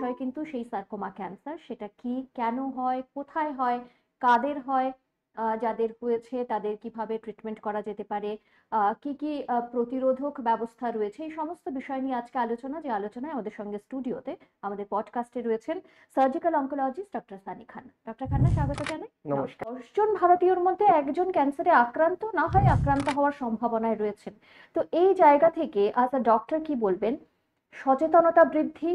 বিষয় কিন্তু সেই সার্কোমা ক্যান্সার সেটা কি কেন হয় কোথায় হয় কাদের হয় যাদের হয়েছে তাদের কিভাবে ট্রিটমেন্ট করা যেতে পারে কি কি প্রতিরোধক ব্যবস্থা রয়েছে এই সমস্ত বিষয় নিয়ে আজকে আলোচনা যে আলোচনায় আমাদের সঙ্গে স্টুডিওতে আমাদের পডকাস্টে রয়েছেন surgical oncologist doctor Sunny Khan doctor Khanna স্বাগত জানাই নমস্কার দশজন ভারতীয়র মধ্যে একজন ক্যান্সারে আক্রান্ত না হয় আক্রান্ত হওয়ার সম্ভাবনায় রয়েছেন তো এই জায়গা থেকে আজ আ ডক্টর কি বলবেন সচেতনতা বৃদ্ধি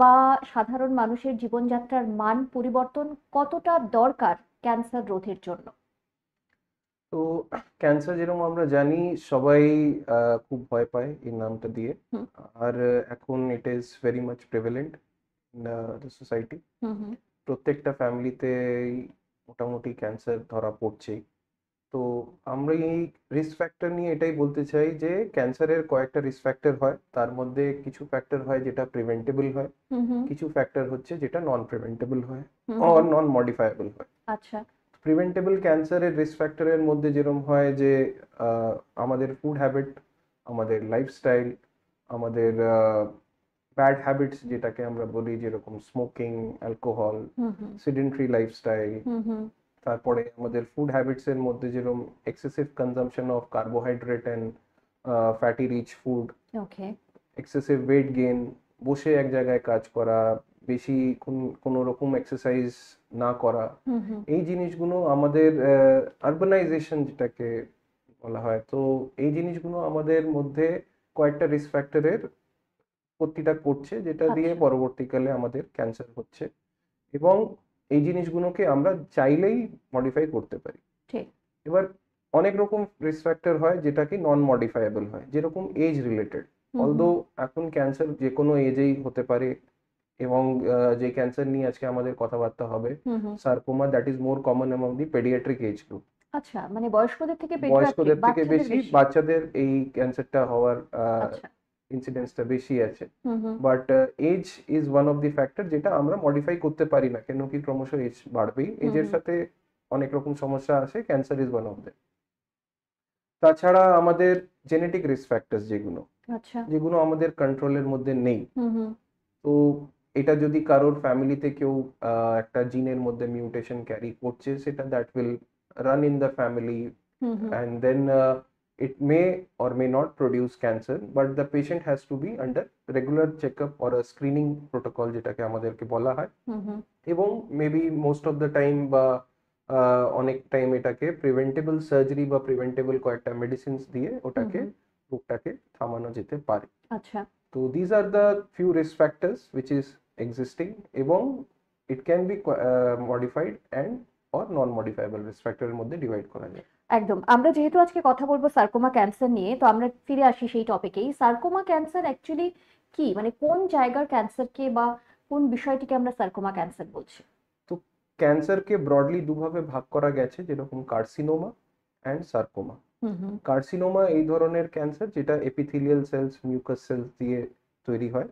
বা সাধারণ মানুষের জীবনযাত্রার মান পরিবর্তন কতটা দরকার ক্যান্সার রোধের জন্য তো ক্যান্সার যেরকম আমরা জানি সবাই খুব ভয় পায় এই নামটা দিয়ে আর এখন it is very much prevalent society প্রত্যেকটা ফ্যামিলিতে মোটামুটি ক্যান্সার ধরা পড়ছেই তো আমরা এই রিস্ক ফ্যাক্টর নিয়ে এটাই বলতে চাই যে ক্যান্সারের কয়েকটা রিস্ক ফ্যাক্টর হয় তার মধ্যে কিছু ফ্যাক্টর হয় যেটা প্রিভেন্টেবল হয় কিছু ফ্যাক্টর হচ্ছে যেটা নন প্রিভেন্টেবল হয় অর নন মডিফায়েবল হয় আচ্ছা প্রিভেন্টেবল ক্যান্সারের রিস্ক ফ্যাক্টরের মধ্যে যেরকম হয় যে আমাদের ফুড হ্যাবিট আমাদের লাইফস্টাইল আমাদের ব্যাড হ্যাবিটস যেটাকে আমরা বলি যেরকম স্মোকিং অ্যালকোহল সিডেন্ট্রি লাইফস্টাইল তারপরে আমাদের ফুড হ্যাবিটসের মধ্যে যেরকম excessive consumption of carbohydrate and fatty rich food okay excessive weight gain বসে এক জায়গায় কাজ করা বেশি কোনো রকম এক্সারসাইজ না করা এই জিনিসগুলো আমাদের আরবানাইজেশন যেটাকে বলা হয় তো এই জিনিসগুলো আমাদের মধ্যে কয়েকটা রিস্ক ফ্যাক্টরের প্রতিটা করছে যেটা দিয়ে আচ্ছা। পরবর্তীকালে আমাদের ক্যান্সার হচ্ছে এবং এই জিনিসগুলোকে আমরা চাইলেই মডিফাই করতে পারি ঠিক এবার অনেক রকম রিস্ক ফ্যাক্টর হয় যেটাকে নন মডিফাইবল হয় যেরকম এজ রিলেটেড অলদো এখন ক্যান্সার যে কোনো এজেই হতে পারে এবং যে ক্যান্সার নিয়ে আজকে আমাদের কথাবার্তা হবে sarcoma that is more common among the paediatric age group আচ্ছা মানে বয়স্কদের থেকে বয়স্কদের থেকে বেশি বাচ্চাদের এই ক্যান্সারটা হওয়ার আচ্ছা। ইনসিডেন্সটা বেশি আছে but age is one of the factor যেটা আমরা মডিফাই করতে পারি না কেন কি ক্রমশ এজ বাড়বেই এজের সাথে অনেক রকম সমস্যা আসে cancer is one of they তাছাড়া আমাদের জেনেটিক রিস্ক ফ্যাক্টর যেগুলো আচ্ছা। যেগুলো আমাদের কন্ট্রোলের মধ্যে নেই তো এটা যদি কারোর ফ্যামিলিতে কেউ একটা জিনের মধ্যে মিউটেশন ক্যারি করছে সেটা that will run in the family and then it may or may not produce cancer but the patient has to be under regular checkup or a screening protocol যেটাকে আমাদেরকে বলা হয় এবং maybe most of the time বা অনেক time এটাকে preventable surgery বা preventable কয়েকটা মেডিসিনস দিয়ে ওটাকে রোগটাকে থামানো যেতে পারে আচ্ছা তো these are the few risk factors which is existing এবং it can be modified and or non modifiable risk ফ্যাক্টরের মধ্যে ডিভাইড করা যায় একদম আমরা যেহেতু আজকে কথা বলবো সার্কোমা ক্যান্সার নিয়ে তো আমরা ফিরে আসি সেই টপিকেই সার্কোমা ক্যান্সার অ্যাকচুয়ালি কি মানে কোন জায়গার ক্যান্সারকে বা কোন বিষয়টিকে আমরা সার্কোমা ক্যান্সার বলছি তো ক্যান্সারকে ব্রডলি দুভাবে ভাগ করা গেছে যেরকম কার্সিনোমা অ্যান্ড সার্কোমা কার্সিনোমা এই ধরনের ক্যান্সার যেটা এপিথিলিয়াল সেলস মিউকাস সেলস দিয়ে তৈরি হয়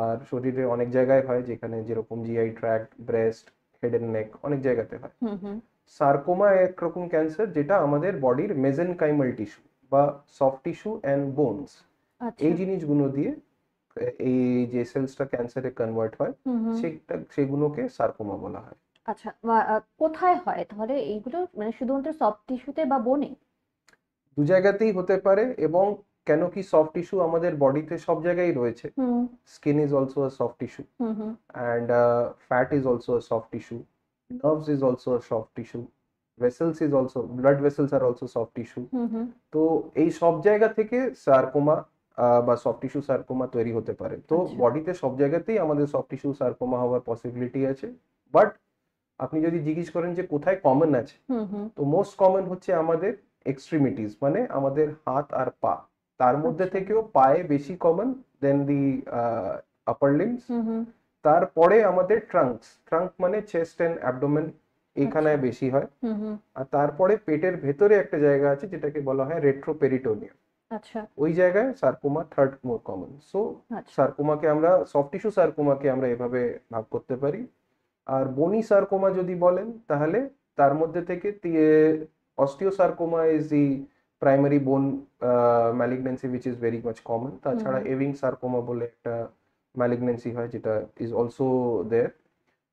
আর শরীরে অনেক জায়গায় হয় যেখানে যেরকম GI tract breast head and neck অনেক জায়গাতে হয় সার্কোমা একরকম ক্যান্সার যেটা আমাদের বডির মেজেনকাইমাল টিস্যু বা সফট টিস্যু অ্যান্ড বোনস এই জিনিসগুলো দিয়ে এই যে সেলসটা ক্যান্সারে কনভার্ট হয় সেটা সেগুলোকে সার্কোমা বলা হয় আচ্ছা কোথায় হয় তাহলে এইগুলো মানে শুধুমাত্র সফট টিস্যুতে বা বোনে দু জায়গাতেই হতে পারে এবং কেন কি সফট টিস্যু আমাদের বডিতে সব জায়গায় রয়েছে skin is also a soft tissue and fat is also a soft tissue nerves is also a soft tissue vessels is also blood vessels are also soft tissue তো এই সব জায়গা থেকে সার্কোমা বা সফট টিস্যু সার্কোমা তৈরি হতে পারে তো বডিতে আচ্ছা। সব জায়গাতেই আমাদের সফট টিস্যু সার্কোমা হওয়ার পসিবিলিটি আছে বাট আপনি যদি জিজ্ঞেস করেন যে কোথায় কমন আছে তো মোস্ট কমন হচ্ছে আমাদের এক্সট্রিমিটিস মানে আমাদের হাত আর পা তার মধ্যে আচ্ছা। থেকেও পায়ে বেশি কমন দেন দি আপার লিমস তারপরে আমাদের ট্রাঙ্কস ট্রাঙ্ক মানে চেস্ট এন্ড অ্যাবডোমেন এখানে বেশি হয় আর তারপরে পেটের ভেতরে একটা জায়গা আছে যেটাকে বলা হয় রেট্রোপেরিটোনিয়াম আচ্ছা ওই জায়গায় sarcoma third more common so সার্কোমাকে আমরা সফট টিস্যু সার্কোমাকে আমরা এভাবে ভাগ করতে পারি আর বনি সার্কোমা যদি বলেন তাহলে তার মধ্যে থেকে sarcoma is the primary bone malignancy which is very much common তাছাড়া এভিং সার্কোমা বলে একটা ম্যালিগন্যান্সি হয় যেটা ইজ অলসো দেয়ার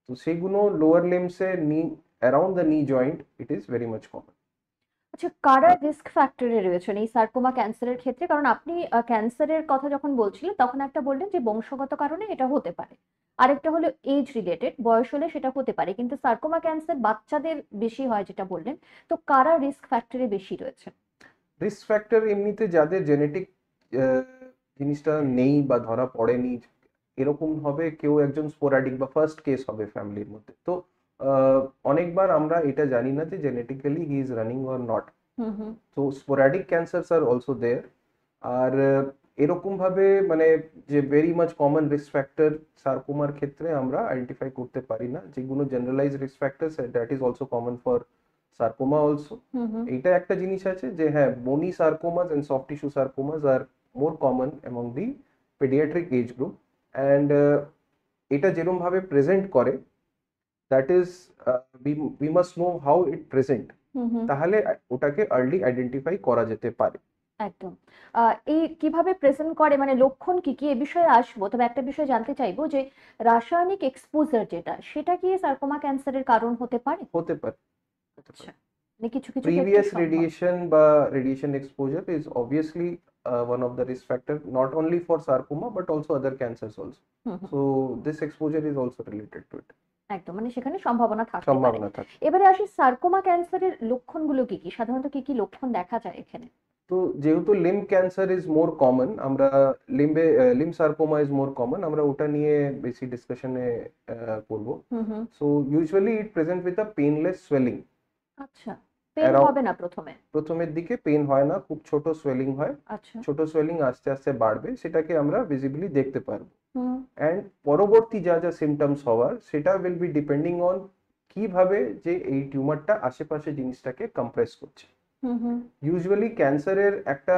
তো সেইগুলো লোয়ার লিমসে knee around the knee joint it is very much common আচ্ছা কারা রিস্ক ফ্যাক্টরে রয়েছেন এই সার্কোমা ক্যান্সারের ক্ষেত্রে কারণ আপনি ক্যান্সারের কথা যখন বলছিলেন তখন একটা বললেন যে বংশগত কারণে এটা হতে পারে আরেকটা হলো এজ রিলেটেড বয়স হলে সেটা হতে পারে কিন্তু সার্কোমা ক্যান্সার বাচ্চাদের বেশি হয় যেটা বললেন তো কারা রিস্ক ফ্যাক্টরে বেশি রয়েছে রিস্ক ফ্যাক্টর এমনিতে যাদের জেনেটিক জিনিসটা নেই বা ধরা পড়েনি এরকম হবে কেউ একজন স্পোরাডিক বা ফার্স্ট কেস হবে ফ্যামিলির মধ্যে তো অনেকবার আমরা এটা জানি না যে genetically he is running or not তো sporadic cancers are also there আর এরকম ভাবে মানে যে very much common risk factor সার্কোমার ক্ষেত্রে আমরা আইডেন্টিফাই করতে পারি না যেগুলো generalise risk factor that is also common for sarcoma also এইটা একটা জিনিস আছে যে হ্যাঁ bony sarcomas and soft tissue sarcomas are more common among the paediatric age group and uh, এটা যেরমভাবে প্রেজেন্ট করে that is we must know how it present তাহলে ওটাকে আর্লি আইডেন্টিফাই করা যেতে পারে একদম এই কিভাবে প্রেজেন্ট করে মানে লক্ষণ কি কি এ বিষয়ে আসবো তবে একটা বিষয় জানতে চাইবো যে রাসায়নিক এক্সপোজার যেটা সেটা কি সার্কোমা ক্যান্সারের কারণ হতে পারে হতে পারে আচ্ছা মানে কিছু কিছু প্রিভিয়াস রেডিয়েশন বা radiation exposure is obviously uh, one of the risk factor not only for sarcoma but also other cancers also mm -hmm. so this exposure is also related to it একদম মানে সেখানে সম্ভাবনা থাকতে পারে এবারে আসি sarcoma ক্যান্সারের লক্ষণগুলো কি কি সাধারণত কি কি লক্ষণ দেখা যায় এখানে তো যেহেতু limb cancer is more common আমরা লিম্বে limb sarcoma is more common আমরা ওটা নিয়ে বেশি ডিসকাশনে করব so usually it present with a painless swelling আচ্ছা পেন হবে না প্রথমে প্রথমের দিকে পেন হয় না খুব ছোট সোয়েলিং হয় আচ্ছা। ছোট সোয়েলিং আস্তে আস্তে বাড়বে সেটাকে আমরা ভিজিবলি দেখতে পারবো এন্ড পরবর্তী যা যা সিমটমস হওয়ার সেটা উইল বি ডিপেন্ডিং অন কিভাবে যে এই টিউমারটা আশেপাশে জিনিসটাকে কম্প্রেস করছে ইউজুয়ালি ক্যান্সারের একটা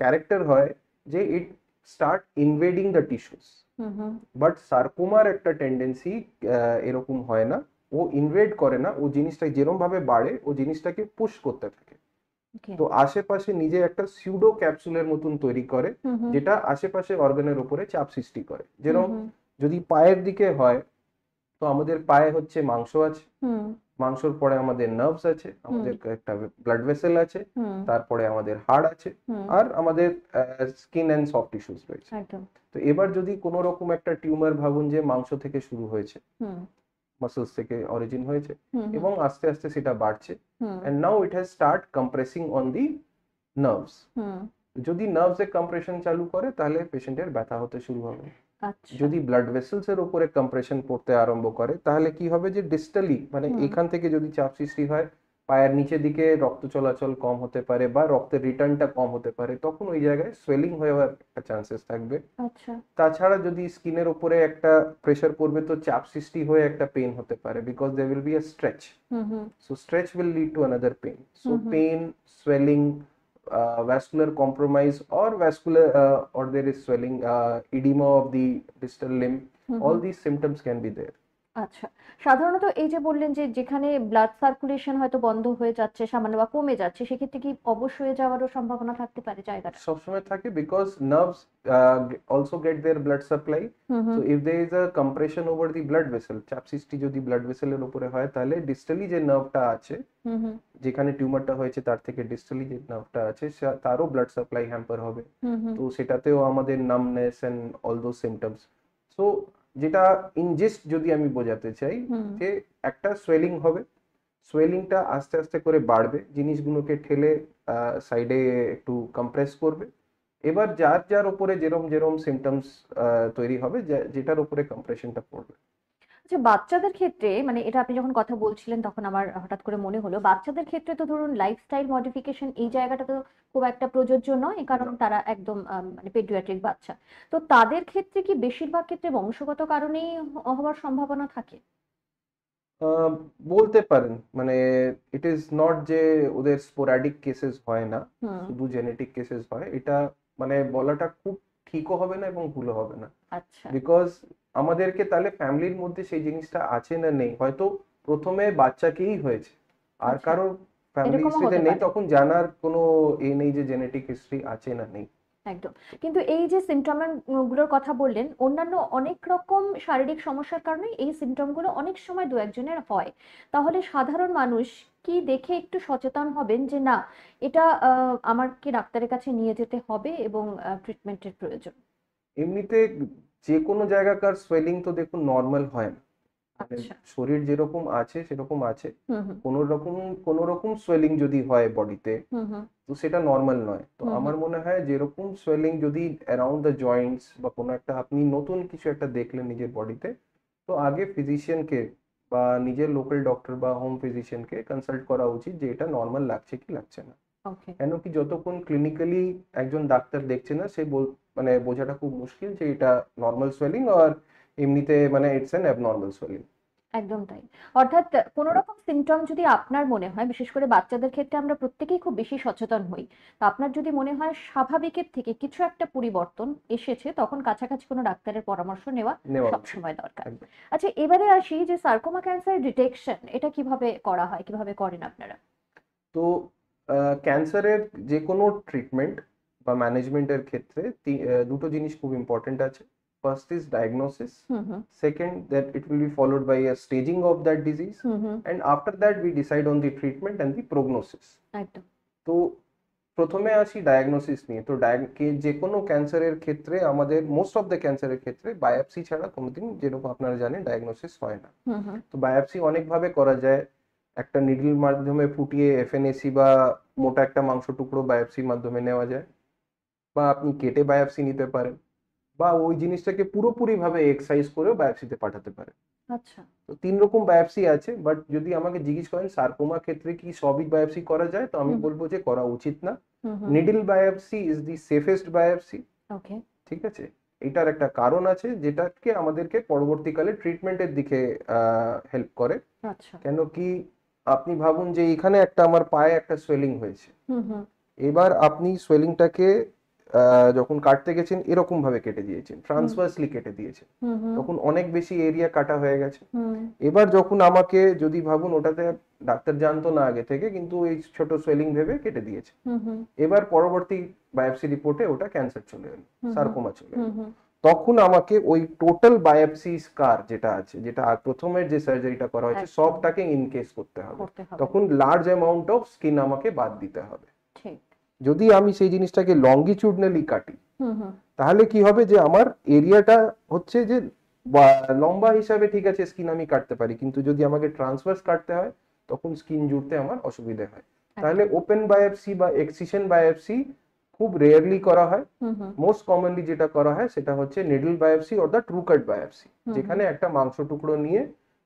ক্যারেক্টার হয় যে it start invading the tissues but সার্কোমার একটা টেন্ডেন্সি এরকম হয় না ও ইনভেট করে না ও জিনিসটা ভাবে বাড়ে ও জিনিসটাকে পুশ করতে থাকে তো আশেপাশে নিজে একটা সিউডো ক্যাপসুলের মতন তৈরি করে যেটা আশেপাশে অর্গানের উপরে চাপ সৃষ্টি করে যেরকম যদি পায়ের দিকে হয় তো আমাদের পায়ে হচ্ছে মাংস আছে মাংসর পরে আমাদের নার্ভস আছে আমাদের একটা ব্লাড ভেসেল আছে তারপরে আমাদের হাড় আছে আর আমাদের স্কিন অ্যান্ড সফট টিস্যুস রয়েছে তো এবার যদি কোনো রকম একটা টিউমার ভাবুন যে মাংস থেকে শুরু হয়েছে মাসলস থেকে অরিজিন হয়েছে এবং আস্তে আস্তে সেটা বাড়ছে and now it has start compressing on the nerves যদি নার্ভসে কম্প্রেশন চালু করে তাহলে পেশেন্টের ব্যথা হতে শুরু হবে আচ্ছা। যদি ব্লাড ভেসেলস এর উপরে কম্প্রেশন পড়তে আরম্ভ করে তাহলে কি হবে যে ডিস্টালি মানে এখান থেকে যদি চাপ সৃষ্টি হয় পায়ের নিচে দিকে রক্ত চলাচল কম হতে পারে বা রক্তের রিটার্নটা কম হতে পারে তখন ওই জায়গায় সোয়েলিং হয়ে যাওয়ার একটা চান্সেস থাকবে আচ্ছা তাছাড়া যদি স্কিনের উপরে একটা প্রেসার পড়বে তো চাপ সৃষ্টি হয়ে একটা পেন হতে পারে because they will be a stretch so stretch will lead to another pain so pain swelling vascular compromise or vascular uh, or there is swelling uh, edema of the distal limb mm-hmm. all these symptoms can be there আচ্ছা সাধারণত এই যে বললেন যে যেখানে blood circulation হয়তো বন্ধ হয়ে যাচ্ছে সামান্য বা কমে যাচ্ছে সেক্ষেত্রে কি অবশ্যই হয়ে যাওয়ারও সম্ভাবনা থাকতে পারে জায়গাটা সবসময় থাকে because nerves also get their blood supply so if there is a compression over the blood vessel চ্যাপসিস্টি যদি ব্লাড ভেসেলের উপরে হয় তাহলে ডিস্টালি যে নার্ভটা আছে যেখানে টিউমারটা হয়েছে তার থেকে ডিস্টালি যে নার্ভটা আছে তারও ব্লাড সাপ্লাই হ্যাম্পার হবে তো সেটাতেও আমাদের numbness and all those symptoms so যেটা ইনজেস্ট যদি আমি বোঝাতে চাই যে একটা সোয়েলিং হবে সোয়েলিংটা আস্তে আস্তে করে বাড়বে জিনিসগুলোকে ঠেলে সাইডে একটু কম্প্রেস করবে এবার যার যার উপরে যেরম যেরম সিমটমস তৈরি হবে যেটার উপরে কম্প্রেশনটা পড়বে আচ্ছা বাচ্চাদের ক্ষেত্রে মানে এটা আপনি যখন কথা বলছিলেন তখন আমার হঠাৎ করে মনে হলো বাচ্চাদের ক্ষেত্রে তো ধরুন লাইফস্টাইল মডিফিকেশন এই জায়গাটা তো খুব একটা প্রযোজ্য নয় কারণ তারা একদম মানে পেডিয়াট্রিক বাচ্চা তো তাদের ক্ষেত্রে কি বেশিরভাগ ক্ষেত্রে বংশগত কারণেই হওয়ার সম্ভাবনা থাকে বলতে পারেন মানে ইট ইজ নট যে ওদের স্পোরাডিক কেসেস হয় না শুধু জেনেটিক কেসেস হয় এটা মানে বলাটা খুব ঠিকও হবে না এবং ভুলও হবে না বিকজ আচ্ছা। আমাদেরকে তাহলে ফ্যামিলির মধ্যে সেই জিনিসটা আছে না নেই হয়তো প্রথমে বাচ্চাকেই হয়েছে আর আচ্ছা। কারোর ফ্যামিলি হিস্ট্রিতে নেই তখন জানার কোনো এ নেই যে জেনেটিক হিস্ট্রি আছে না নেই একদম কিন্তু এই যে সিমটম গুলোর কথা বললেন অন্যান্য অনেক রকম শারীরিক সমস্যার কারণে এই সিমটম গুলো অনেক সময় দু একজনের হয় তাহলে সাধারণ মানুষ কি দেখে একটু সচেতন হবেন যে না এটা আমাকে ডাক্তারের কাছে নিয়ে যেতে হবে এবং ট্রিটমেন্টের প্রয়োজন এমনিতে যে কোনো জায়গাকার সোয়েলিং তো দেখুন নর্মাল হয় না মানে আচ্ছা। শরীর যেরকম আছে সেরকম আছে কোন রকম কোন রকম সোয়েলিং যদি হয় বডিতে তো সেটা নর্মাল নয় তো আমার মনে হয় যেরকম সোয়েলিং যদি অ্যারাউন্ড দ্য জয়েন্টস বা কোনো একটা আপনি নতুন কিছু একটা দেখলেন নিজের বডিতে তো আগে ফিজিশিয়ানকে বা নিজের লোকাল ডক্টর বা হোম ফিজিশিয়ানকে কনসাল্ট করা উচিত যে এটা নর্মাল লাগছে কি লাগছে না কেন কি যতক্ষণ ক্লিনিক্যালি একজন ডাক্তার দেখছে না সে মানে বোঝাটা খুব মুশকিল যে এটা নর্মাল সোয়েলিং আর এমনিতে মানে ইটস এন অ্যাবনর্মাল সোয়েলিং একদম তাই অর্থাৎ কোন রকম সিমটম যদি আপনার মনে হয় বিশেষ করে বাচ্চাদের ক্ষেত্রে আমরা প্রত্যেকেই খুব বেশি সচেতন হই তো আপনার যদি মনে হয় স্বাভাবিকের থেকে কিছু একটা পরিবর্তন এসেছে তখন কাছাকাছি কোনো ডাক্তারের পরামর্শ নেওয়া সবসময় দরকার আচ্ছা এবারে আসি যে সার্কোমা ক্যান্সার ডিটেকশন এটা কিভাবে করা হয় কিভাবে করেন আপনারা তো ক্যান্সারের যে কোনো ট্রিটমেন্ট বা ম্যানেজমেন্ট এর ক্ষেত্রে দুটো জিনিস খুব ইম্পর্ট্যান্ট আছে first is diagnosis hmm second that it will be followed by a staging of that disease and after that we decide on the treatment and the prognosis item তো প্রথমে আসি ডায়াগনোসিস নিয়ে তো যে কোনো ক্যান্সারের ক্ষেত্রে আমাদের मोस्ट অফ দ্য ক্যান্সারের ক্ষেত্রে বায়োপসি ছাড়া কোনোদিন যে রকম আপনি জানেন ডায়াগনোসিস হয় না হুম তো বায়োপসি অনেক ভাবে করা যায় একটা नीडল মাধ্যমে ফুটিয়ে এফএনএসি বা মোটা একটা মাংস টুকরো বায়োপসির মাধ্যমে নেওয়া যায় বা আপনি কেটে বায়োপসি নিতে পারেন বা ওই জিনিসটাকে পুরোপুরিভাবে এক্সারসাইজ করেও বায়োপসিতে পাঠাতে পারেন আচ্ছা তো তিন রকম বায়োপসি আছে বাট যদি আমাকে জিজ্ঞেস করেন সার্কোমা ক্ষেত্রে কি সবই বায়োপসি করা যায় তো আমি বলবো যে করা উচিত না needle biopsy is the safest biopsy okay ঠিক আছে এটার একটা কারণ আছে যেটাকে আমাদেরকে পরবর্তীকালে ট্রিটমেন্টের দিকে হেল্প করে আচ্ছা কেন কি আপনি ভাবুন যে এখানে একটা আমার পায়ে একটা সোয়েলিং হয়েছে এবার আপনি সোয়েলিংটাকে যখন কাটতে গেছেন এরকম ভাবে কেটে দিয়েছেন ট্রান্সভার্সলি কেটে দিয়েছেন তখন অনেক বেশি এরিয়া কাটা হয়ে গেছে এবার যখন আমাকে যদি ভাবুন ওটাতে ডাক্তার জানতো না আগে থেকে কিন্তু এই ছোট সোয়েলিং ভেবে কেটে দিয়েছে এবার পরবর্তী বায়োপসি রিপোর্টে ওটা ক্যান্সার চলে এলো সারকোমা চলে এলো তখন আমাকে ওই টোটাল বায়োপসি স্কার যেটা আছে যেটা প্রথমের যে সার্জারিটা করা হয়েছে সবটাকে ইনকেস করতে হবে তখন লার্জ অ্যামাউন্ট অফ স্কিন আমাকে বাদ দিতে হবে যদি আমি সেই জিনিসটাকে লঙ্গিচুডনালি কাটি তাহলে কি হবে যে আমার এরিয়াটা হচ্ছে যে লম্বা হিসাবে ঠিক আছে স্কিন আমি কাটতে পারি কিন্তু যদি আমাকে ট্রান্সভার্স কাটতে হয় তখন স্কিন জুড়তে আমার অসুবিধে হয় তাহলে ওপেন বায়োপসি বা এক্সিশন বায়োপসি খুব রেয়ারলি করা হয় মোস্ট কমনলি যেটা করা হয় সেটা হচ্ছে needle biopsy or the true cut biopsy যেখানে একটা মাংস টুকরো নিয়ে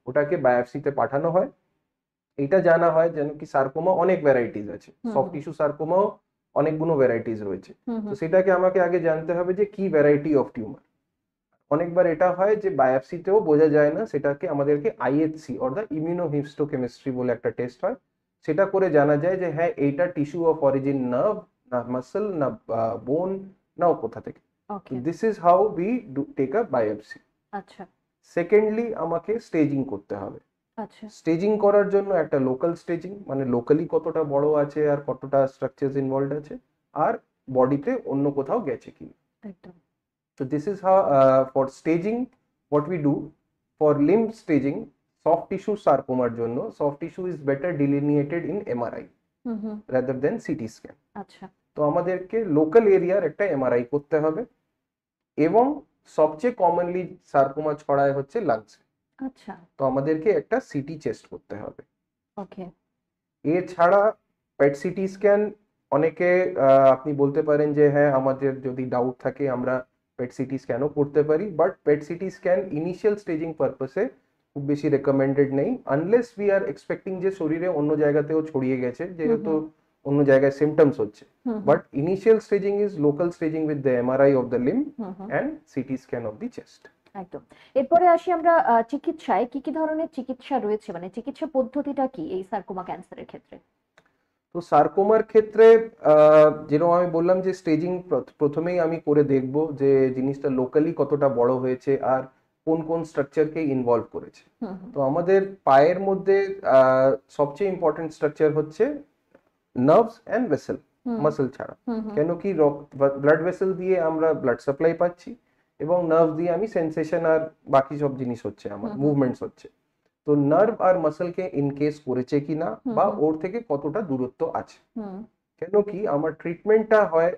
ওটাকে বায়োপসিতে পাঠানো হয় এটা জানা হয় যেন কি সার্কোমা অনেক ভ্যারাইটিস আছে সফট টিস্যু সার্কোমাও অনেকগুলো ভেরাইটিজ রয়েছে তো সেটাকে আমাকে আগে জানতে হবে যে কি ভেরাইটি অফ টিউমার অনেকবার এটা হয় যে বায়োপসিতেও বোঝা যায় না সেটাকে আমাদেরকে আইএইচসি অর দা ইমিউনোহিস্টোকেমিস্ট্রি বলে একটা টেস্ট হয় সেটা করে জানা যায় যে হ্যাঁ এটা টিস্যু অফ অরিজিন না ন নার মাসল না বোন না কোথা থেকে okay this is how we take a biopsy আচ্ছা সেকেন্ডলি আমাকে স্টেজিং করতে হবে স্টেজিং আচ্ছা। করার জন্য একটা লোকাল স্টেজিং মানে লোকালি কতটা বড় আছে আর কতটা স্ট্রাকচারস ইনভলভ আছে আর বডিতে অন্য কোথাও গেছে কি একদম this this is how uh, for staging what we do for limb staging soft tissue জন্য soft tissue is better delineated in MRI rather hmm CT scan আচ্ছা তো আমাদেরকে লোকাল এরিয়ার একটা এমআরআই করতে হবে এবং সবচেয়ে কমনলি সারকোমা ছড়ায় হচ্ছে লাংস আচ্ছা তো আমাদেরকে একটা সিটি চেস্ট করতে হবে ওকে এছাড়া পেট সিটি স্ক্যান অনেকে আপনি বলতে পারেন যে হ্যাঁ আমাদের যদি ডাউট থাকে আমরা পেট সিটি স্ক্যানও করতে পারি but PET CT scan initial staging পারপাসে খুব বেশি রেকমেন্ডেড নেই আনলেস উই আর এক্সপেক্টিং যে শরীরে অন্য জায়গাতেও ছড়িয়ে গেছে যেহেতু অন্য জায়গায় সিমটমস হচ্ছে but initial staging is local staging with the MRI of the limb and CT scan of the chest একদম এরপরে আসি আমরা চিকিৎসায় কি কি ধরনের চিকিৎসা রয়েছে মানে চিকিৎসা পদ্ধতিটা কি এই সার্কোমা ক্যান্সারের ক্ষেত্রে তো সার্কোমার ক্ষেত্রে যেরকম আমি বললাম যে স্টেজিং প্রথমেই আমি করে দেখব যে জিনিসটা লোকালি কতটা বড় হয়েছে আর কোন কোন স্ট্রাকচারকে ইনভলভ করেছে তো আমাদের পায়ের মধ্যে সবচেয়ে ইম্পর্টেন্ট স্ট্রাকচার হচ্ছে নার্ভস অ্যান্ড ভেসেল মাসেল ছাড়া কেন কি ব্লাড ভেসেল দিয়ে আমরা ব্লাড সাপ্লাই পাচ্ছি এবং নার্ভ দিয়ে আমি সেন্সেশন আর বাকি সব জিনিস হচ্ছে আমার মুভমেন্টস হচ্ছে তো নার্ভ আর মাসেলকে ইনকেস করেছে কি না বা ওর থেকে কতটা দূরত্ব আছে কেন কি আমার ট্রিটমেন্টটা হয়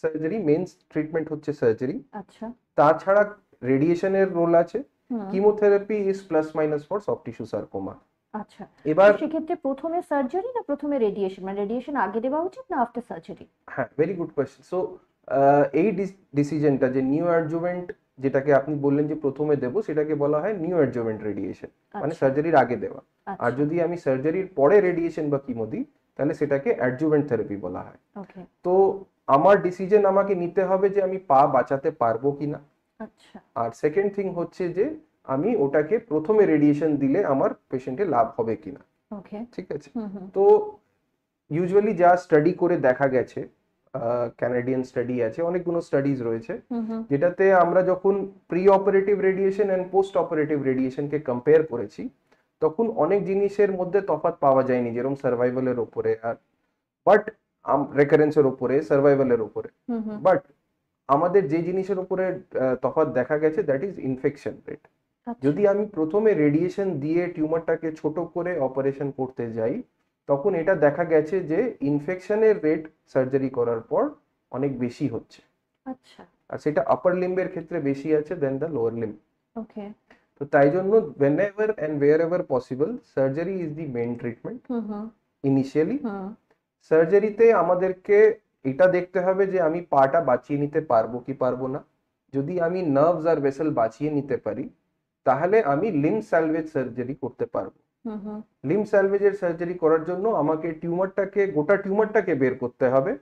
সার্জারি মেন ট্রিটমেন্ট হচ্ছে সার্জারি আচ্ছা তাছাড়া রেডিয়েশনের রোল আছে chemotherapy is plus minus for soft tissue sarcoma আচ্ছা এবার সেক্ষেত্রে প্রথমে সার্জারি না প্রথমে রেডিয়েশন মানে রেডিয়েশন আগে দেওয়া উচিত না আফটার সার্জারি হ্যাঁ ভেরি গুড কোয়েশ্চেন সো এই ডিসিশনটা যে নিউ অ্যাডজুভেন্ট যেটাকে আপনি বললেন যে প্রথমে দেবো সেটাকে বলা হয় নিউ অ্যাডজুভেন্ট রেডিয়েশন মানে সার্জারির আচ্ছা। আগে দেওয়া আচ্ছা। আর যদি আমি সার্জারির পরে রেডিয়েশন বা কিমো দিই তাহলে সেটাকে অ্যাডজুভেন্ট থেরাপি বলা হয় তো আমার ডিসিশন আমাকে নিতে হবে যে আমি পা বাঁচাতে পারবো কিনা আচ্ছা। আর সেকেন্ড থিং হচ্ছে যে আমি ওটাকে প্রথমে রেডিয়েশন দিলে আমার পেশেন্টে লাভ হবে কিনা ঠিক আছে তো ইউজুয়ালি যা স্টাডি করে দেখা গেছে ক্যানাডিয়ান স্টাডি আছে অনেকগুলো স্টাডিজ রয়েছে যেটাতে আমরা যখন pre operative radiation and post operative রেডিয়েশনকে কম্পেয়ার করেছি তখন অনেক জিনিসের মধ্যে তফাত পাওয়া যায়নি যেরকম সার্ভাইভালের ওপরে আর বাট রেকারেন্সের ওপরে সার্ভাইভালের ওপরে বাট আমাদের যে জিনিসের উপরে তফাত দেখা গেছে দ্যাট ইজ ইনফেকশন রেট যদি আমি প্রথমে রেডিয়েশন দিয়ে টিউমারটাকে ছোট করে অপারেশন করতে যাই তখন এটা দেখা গেছে যে ইনফেকশনের রেট সার্জারি করার পর অনেক বেশি হচ্ছে আচ্ছা আর সেটা আপার লিম্বের ক্ষেত্রে বেশি আছে then the lower limb okay তো তাই জন্য whenever and wherever possible surgery is the main treatment initially সার্জারিতে আমাদেরকে এটা দেখতে হবে যে আমি পাটা বাঁচিয়ে নিতে পারবো কি পারবো না যদি আমি নার্ভস আর ভেসেল বাঁচিয়ে নিতে পারি তাহলে আমি লিম্ব স্যালভেজ সার্জারি করতে পারবো লিম স্যালভেজের সার্জারি করার জন্য আমাকে টিউমারটাকে গোটা টিউমারটাকে বের করতে হবে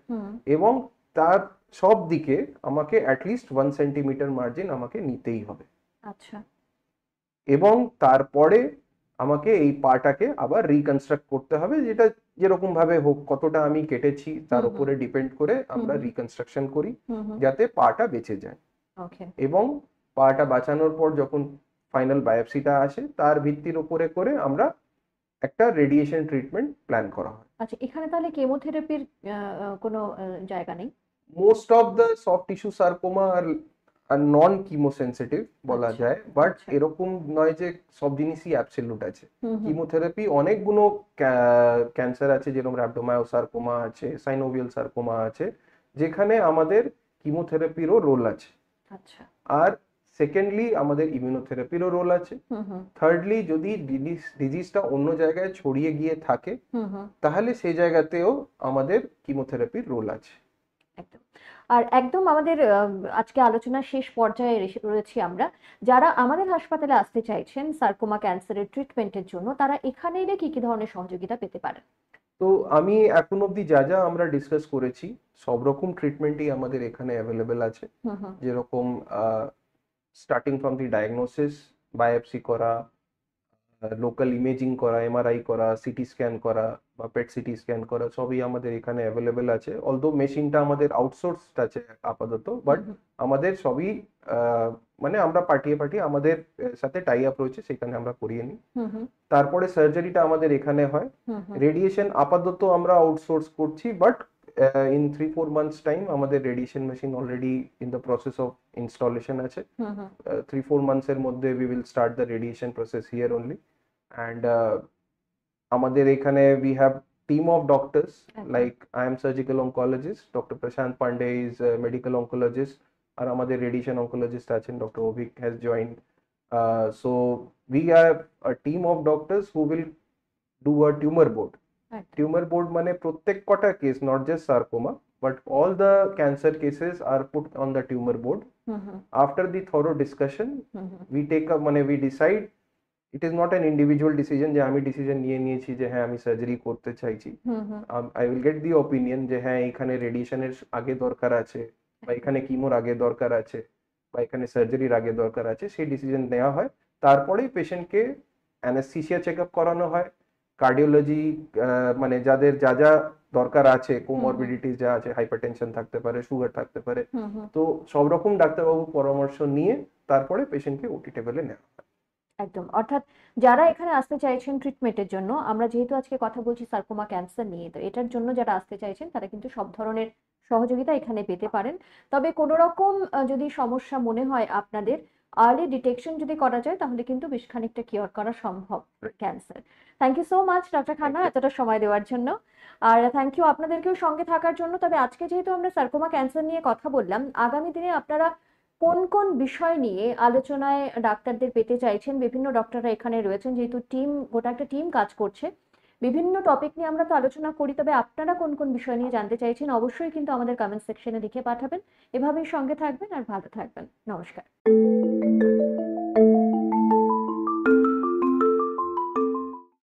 এবং তার সব দিকে আমাকে অ্যাটলিস্ট ওয়ান সেন্টিমিটার মার্জিন আমাকে নিতেই হবে আচ্ছা এবং তারপরে আমাকে এই পাটাকে আবার রিকনস্ট্রাক্ট করতে হবে যেটা যেরকম ভাবে হোক কতটা আমি কেটেছি তার উপরে ডিপেন্ড করে আমরা রিকনস্ট্রাকশন করি যাতে পাটা বেঁচে যায় এবং পাটা বাঁচানোর পর যখন ফাইনাল বায়োপসিটা আসে তার ভিত্তির উপরে করে আমরা একটা রেডিয়েশন ট্রিটমেন্ট প্ল্যান করা হয় আচ্ছা এখানে তাহলে কেমোথেরাপির কোনো জায়গা নেই most of the soft tissue sarcoma are non chemosensitive বলা আচ্ছা, যায় বাট আচ্ছা। এরকম নয় যে সব জিনিসই অ্যাবসলিউট আছে কিমোথেরাপি অনেকগুলো ক্যান্সার আছে যেরকম সার্কোমা আছে সাইনোভিয়াল সার্কোমা আছে যেখানে আমাদের কিমোথেরাপিরও রোল আছে আচ্ছা আর সেকেন্ডলি আমাদের ইমিউনোথেরাপিরও রোল আছে থার্ডলি যদি ডিজিজটা অন্য জায়গায় ছড়িয়ে গিয়ে থাকে তাহলে সেই জায়গাতেও আমাদের কিমোথেরাপির রোল আছে আর একদম আমাদের আজকে আলোচনা শেষ পর্যায়ে রয়েছি আমরা যারা আমাদের হাসপাতালে আসতে চাইছেন সার্কোমা ক্যান্সারের ট্রিটমেন্টের জন্য তারা এখানে এলে কি কি ধরনের সহযোগিতা পেতে পারেন তো আমি এখন অবধি যা যা আমরা ডিসকাস করেছি সব রকম ট্রিটমেন্টই আমাদের এখানে অ্যাভেলেবেল আছে যেরকম starting from the diagnosis biopsy করা লোকাল ইমেজিং করা এমআরআই করা সিটি স্ক্যান করা বা পেট সিটি স্ক্যান করা সবই আমাদের এখানে অ্যাভেলেবেল আছে অলদো মেশিনটা আমাদের আউটসোর্স আছে আপাতত বাট আমাদের সবই মানে আমরা পাঠিয়ে পাঠিয়ে আমাদের সাথে টাই আপ রয়েছে সেখানে আমরা করিয়ে নিই তারপরে সার্জারিটা আমাদের এখানে হয় রেডিয়েশন আপাতত আমরা আউটসোর্স করছি but Uh, in three four months time আমাদের radiation machine already in the process of installation আছে mm three four months এর মধ্যে we will start the radiation process here only and uh, আমাদের uh, we have team of doctors like I am surgical oncologist Dr Prashant Pandey is a medical oncologist আর আমাদের radiation oncologist Dr Ovik has joined so we have a team of doctors who will do a tumor board tumour board মানে প্রত্যেক কটা case not just sarcoma but all the cancer cases are put on the tumour board after hmm thorough the thorough discussion up mm-hmm. মানে we decide it is not an individual decision যে আমি decision নিয়ে নিয়েছি যে হ্যাঁ আমি surgery করতে চাইছি I will get the opinion যে হ্যাঁ এখানে রেডিয়েশনের আগে দরকার আছে বা এখানে কিমোর আগে দরকার আছে বা এখানে সার্জারির আগে দরকার আছে সেই ডিসিশন নেওয়া হয় তারপরেই পেশেন্টকে অ্যানাস্থিসিয়া চেক আপ করানো হয় কার্ডিওলজি মানে যাদের যা যা দরকার আছে কোমরবিডিটিস যা আছে হাইপারটেনশন থাকতে পারে সুগার থাকতে পারে তো সব রকম ডাক্তারবাবু পরামর্শ নিয়ে তারপরে পেশেন্টকে ওটি টেবিলে নেওয়া একদম অর্থাৎ যারা এখানে আসতে চাইছেন ট্রিটমেন্টের জন্য আমরা যেহেতু আজকে কথা বলছি সার্কোমা ক্যান্সার নিয়ে তো এটার জন্য যারা আসতে চাইছেন তারা কিন্তু সব ধরনের সহযোগিতা এখানে পেতে পারেন তবে কোনো রকম যদি সমস্যা মনে হয় আপনাদের আর্লি ডিটেকশন যদি করা যায় তাহলে কিন্তু বেশ খানিকটা কিওর করা সম্ভব cancer thank you so much doctor Khanna এতটা সময় দেওয়ার জন্য আর থ্যাংক ইউ আপনাদেরকেও সঙ্গে থাকার জন্য তবে আজকে যেহেতু আমরা সার্কোমা ক্যান্সার নিয়ে কথা বললাম আগামী দিনে আপনারা কোন কোন বিষয় নিয়ে আলোচনায় ডাক্তারদের পেতে চাইছেন বিভিন্ন ডক্টররা এখানে রয়েছেন যেহেতু টিম গোটা একটা টিম কাজ করছে বিভিন্ন টপিক নিয়ে আমরা তো আলোচনা করি তবে আপনারা কোন কোন বিষয় নিয়ে জানতে চাইছেন অবশ্যই কিন্তু আমাদের কমেন্ট সেকশনে লিখে পাঠাবেন এভাবেই সঙ্গে থাকবেন আর ভালো থাকবেন নমস্কার